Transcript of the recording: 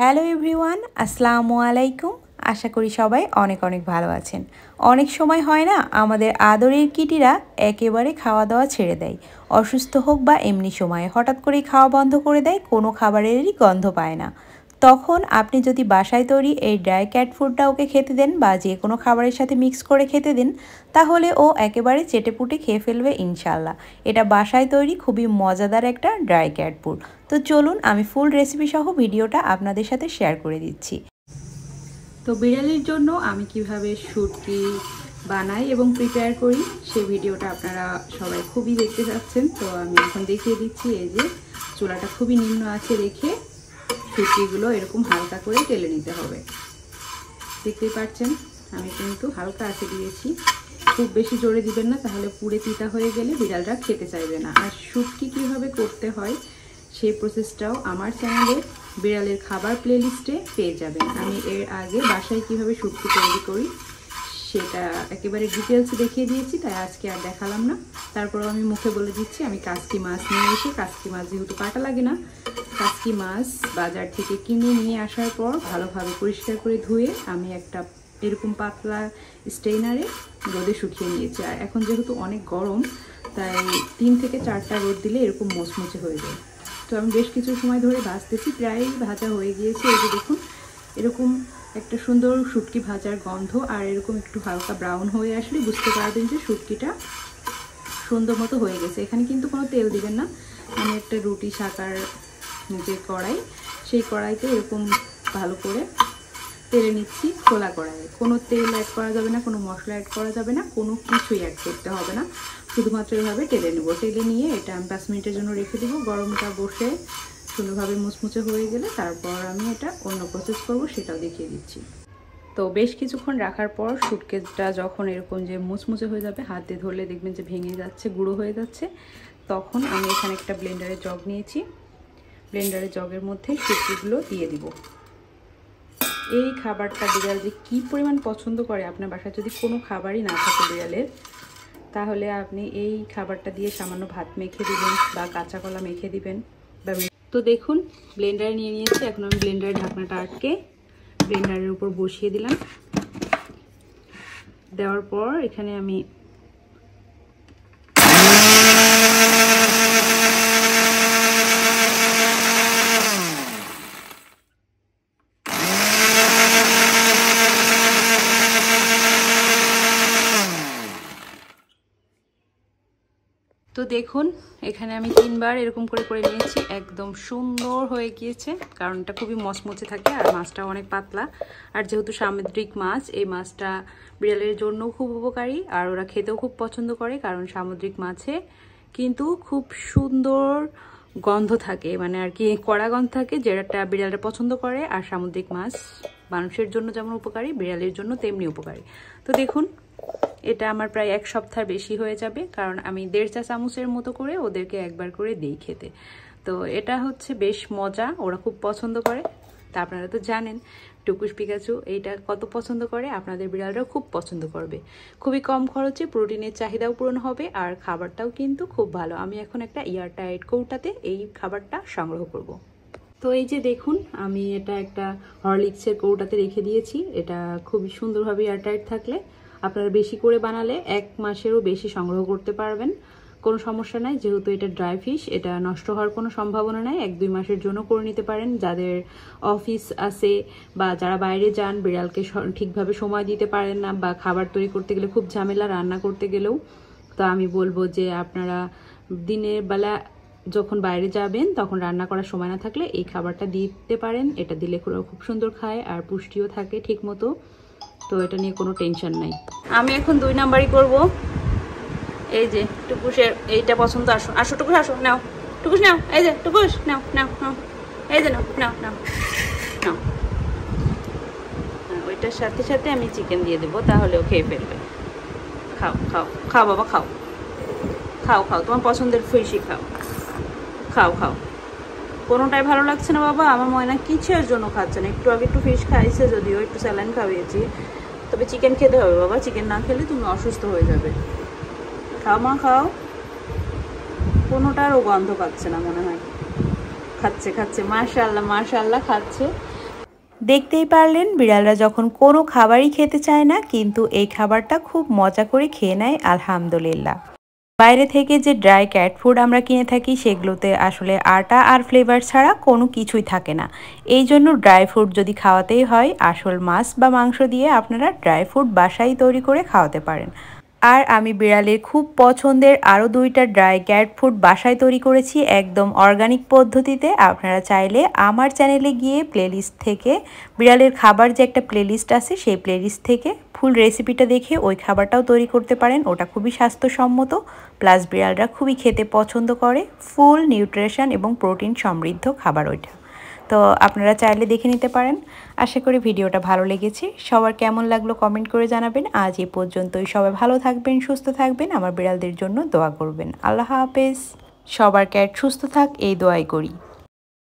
Hello everyone আসসালামু আলাইকুম আশা করি সবাই অনেক অনেক ভালো আছেন অনেক সময় হয় না আমাদের আদরের কিটিরা একেবারে খাওয়া দাওয়া ছেড়ে দেয় অসুস্থ হোক বা এমনি সময়ে হঠাৎ করেই খাওয়া বন্ধ করে দেয় কোনো খাবারেরই গন্ধ পায় না তখন আপনি যদি বাসায় তৈরি এই ড্রাই ক্যাট ফুডটা ওকে খেতে দেন বা যে কোনো খাবারের সাথে মিক্স করে খেতে দেন তাহলে ও একেবারে চেটেপুটে খেয়ে ফেলবে ইনশাল্লাহ এটা বাসায় তৈরি খুবই মজাদার একটা ড্রাই ক্যাট ফুড তো চলুন আমি ফুল রেসিপি সহ ভিডিওটা আপনাদের সাথে শেয়ার করে দিচ্ছি তো বিড়ালির জন্য আমি কিভাবে শুটকি বানাই এবং প্রিপেয়ার করি সেই ভিডিওটা আপনারা সবাই খুবই দেখতে চাচ্ছেন তো আমি এখন দেখিয়ে দিচ্ছি এই যে চুলাটা খুবই নিম্ন আছে রেখে ফিকরিগুলো এরকম হালকা করে তেলে নিতে হবে দেখতেই পাচ্ছেন আমি কিন্তু হালকা আছে দিয়েছি খুব বেশি জোরে দিবেন না তাহলে পুড়ে তিতা হয়ে গেলে বিড়ালরা খেতে চাইবে না আর শুটকি কীভাবে করতে হয় সেই প্রসেসটাও আমার চ্যানেলে বিড়ালের খাবার প্লেলিস্টে পেয়ে যাবেন আমি এর আগে বাসায় কীভাবে শুটকি তৈরি করি সেটা একেবারে ডিটেলস দেখিয়ে দিয়েছি তাই আজকে আর দেখালাম না তারপরেও আমি মুখে বলে দিচ্ছি আমি কাসকি মাছ নিয়ে এসে কাসকি মাছ যেহেতু কাটা লাগে না কাসকি মাছ বাজার থেকে কিনে নিয়ে আসার পর ভালোভাবে পরিষ্কার করে ধুয়ে আমি একটা এরকম পাতলা স্টেইনারে রোদে শুকিয়ে নিয়েছি আর এখন যেহেতু অনেক গরম তাই তিন থেকে চারটা রোদ দিলে এরকম মচমচে হয়ে যায় তো আমি বেশ কিছু সময় ধরে ভাজতেছি প্রায় ভাজা হয়ে গিয়েছে এই যে দেখুন এরকম একটা সুন্দর শুটকি ভাজার গন্ধ আর এরকম একটু হালকা ব্রাউন হয়ে আসলে বুঝতে পারবেন যে শুটকিটা সুন্দর মতো হয়ে গেছে এখানে কিন্তু কোনো তেল দিবেন না আমি একটা রুটি শাকার যে কড়াই সেই কড়াইতে এরকম ভালো করে তেলে নিচ্ছি খোলা কড়াইয়ে কোনো তেল অ্যাড করা যাবে না কোনো মশলা অ্যাড করা যাবে না কোনো কিছুই অ্যাড করতে হবে না শুধুমাত্র এভাবে টেলে নেবো টেলে নিয়ে এটা আমি পাঁচ মিনিটের জন্য রেখে দেবো গরমটা বসে সুন্দরভাবে মুচমুচে হয়ে গেলে তারপর আমি এটা অন্য প্রসেস করব সেটাও দেখিয়ে দিচ্ছি তো বেশ কিছুক্ষণ রাখার পর সুটকেসটা যখন এরকম যে মুচমুচে হয়ে যাবে হাত দিয়ে ধরলে দেখবেন যে ভেঙে যাচ্ছে গুঁড়ো হয়ে যাচ্ছে তখন আমি এখানে একটা ব্লেন্ডারের জগ নিয়েছি ব্লেন্ডারের জগের মধ্যে সুটকিগুলো দিয়ে দিব এই খাবারটা বিড়াল যে কী পরিমাণ পছন্দ করে আপনার বাসায় যদি কোনো খাবারই না থাকে বিড়ালের তাহলে আপনি এই খাবারটা দিয়ে সামান্য ভাত মেখে দিবেন বা কাঁচা কলা মেখে দিবেন তো দেখুন ব্লেন্ডারে নিয়ে নিয়েছি এখন আমি ব্লেন্ডারের ঢাকনাটা আটকে ব্লেন্ডারের উপর বসিয়ে দিলাম দেওয়ার পর এখানে আমি তো দেখুন এখানে আমি তিনবার এরকম করে করে নিয়েছি একদম সুন্দর হয়ে গিয়েছে কারণ এটা খুবই মচমচে থাকে আর মাছটা অনেক পাতলা আর যেহেতু সামুদ্রিক মাছ এই মাছটা বিড়ালের জন্য খুব উপকারী আর ওরা খেতেও খুব পছন্দ করে কারণ সামুদ্রিক মাছে কিন্তু খুব সুন্দর গন্ধ থাকে মানে আর কি কড়া গন্ধ থাকে যেটা বিড়ালটা পছন্দ করে আর সামুদ্রিক মাছ মানুষের জন্য যেমন উপকারী বিড়ালের জন্য তেমনি উপকারী তো দেখুন এটা আমার প্রায় এক সপ্তাহ বেশি হয়ে যাবে কারণ আমি দেড় চা চামচের মতো করে ওদেরকে একবার করে দিই খেতে তো এটা হচ্ছে বেশ মজা ওরা খুব পছন্দ করে তা আপনারা তো জানেন টুকুস পিকাচু এইটা কত পছন্দ করে আপনাদের বিড়ালরাও খুব পছন্দ করবে খুবই কম খরচে প্রোটিনের চাহিদাও পূরণ হবে আর খাবারটাও কিন্তু খুব ভালো আমি এখন একটা এয়ারটাইট কৌটাতে এই খাবারটা সংগ্রহ করব। তো এই যে দেখুন আমি এটা একটা হরলিক্সের কৌটাতে রেখে দিয়েছি এটা খুবই সুন্দরভাবে এয়ারটাইট থাকলে আপনারা বেশি করে বানালে এক মাসেরও বেশি সংগ্রহ করতে পারবেন কোনো সমস্যা নাই যেহেতু এটা ড্রাই ফিশ এটা নষ্ট হওয়ার কোনো সম্ভাবনা নাই এক দুই মাসের জন্য করে নিতে পারেন যাদের অফিস আছে বা যারা বাইরে যান বিড়ালকে ঠিকভাবে সময় দিতে পারেন না বা খাবার তৈরি করতে গেলে খুব ঝামেলা রান্না করতে গেলেও তো আমি বলবো যে আপনারা দিনের বেলা যখন বাইরে যাবেন তখন রান্না করার সময় না থাকলে এই খাবারটা দিতে পারেন এটা দিলে খুব সুন্দর খায় আর পুষ্টিও থাকে ঠিক মতো তো এটা নিয়ে কোনো টেনশন নাই আমি এখন দুই নাম্বারই করব এই যে টুকুসের এইটা পছন্দ আসো আসো টুকুস আসো নাও টুকুস নাও এই যে টুকুস নাও নাও নাও এই যে নাও নাও নাও নাও হ্যাঁ, ওইটার সাথে সাথে আমি চিকেন দিয়ে দেবো তাহলে ও খেয়ে ফেলবে খাও খাও খাও বাবা খাও খাও খাও তোমার পছন্দের ফুইসি খাও খাও খাও কোনোটাই ভালো লাগছে না বাবা আমার ময়না কিছুর জন্য খাচ্ছে না একটু আগে একটু ফিশ খাইছে যদিও একটু স্যালাইন খাওয়িয়েছি তবে চিকেন খেতে হবে বাবা চিকেন না খেলে তুমি অসুস্থ হয়ে যাবে খাও মা খাও কোনোটারও গন্ধ পাচ্ছে না মনে হয় খাচ্ছে খাচ্ছে মাশাল্লাহ আল্লাহ খাচ্ছে দেখতেই পারলেন বিড়ালরা যখন কোনো খাবারই খেতে চায় না কিন্তু এই খাবারটা খুব মজা করে খেয়ে নেয় আলহামদুলিল্লাহ বাইরে থেকে যে ড্রাই ক্যাট ফুড আমরা কিনে থাকি সেগুলোতে আসলে আটা আর ফ্লেভার ছাড়া কোনো কিছুই থাকে না এই জন্য ড্রাই ফুড যদি খাওয়াতেই হয় আসল মাছ বা মাংস দিয়ে আপনারা ড্রাই ফুড বাসাই তৈরি করে খাওয়াতে পারেন আর আমি বিড়ালের খুব পছন্দের আরও দুইটা ড্রাই ক্যাট ফুড বাসায় তৈরি করেছি একদম অর্গানিক পদ্ধতিতে আপনারা চাইলে আমার চ্যানেলে গিয়ে প্লেলিস্ট থেকে বিড়ালের খাবার যে একটা প্লেলিস্ট আছে সেই প্লেলিস্ট থেকে ফুল রেসিপিটা দেখে ওই খাবারটাও তৈরি করতে পারেন ওটা খুবই স্বাস্থ্যসম্মত প্লাস বিড়ালরা খুবই খেতে পছন্দ করে ফুল নিউট্রিশন এবং প্রোটিন সমৃদ্ধ খাবার ওইটা তো আপনারা চাইলে দেখে নিতে পারেন আশা করি ভিডিওটা ভালো লেগেছে সবার কেমন লাগলো কমেন্ট করে জানাবেন আজ এ পর্যন্তই সবাই ভালো থাকবেন সুস্থ থাকবেন আমার বিড়ালদের জন্য দোয়া করবেন আল্লাহ হাফেজ সবার ক্যাট সুস্থ থাক এই দোয়াই করি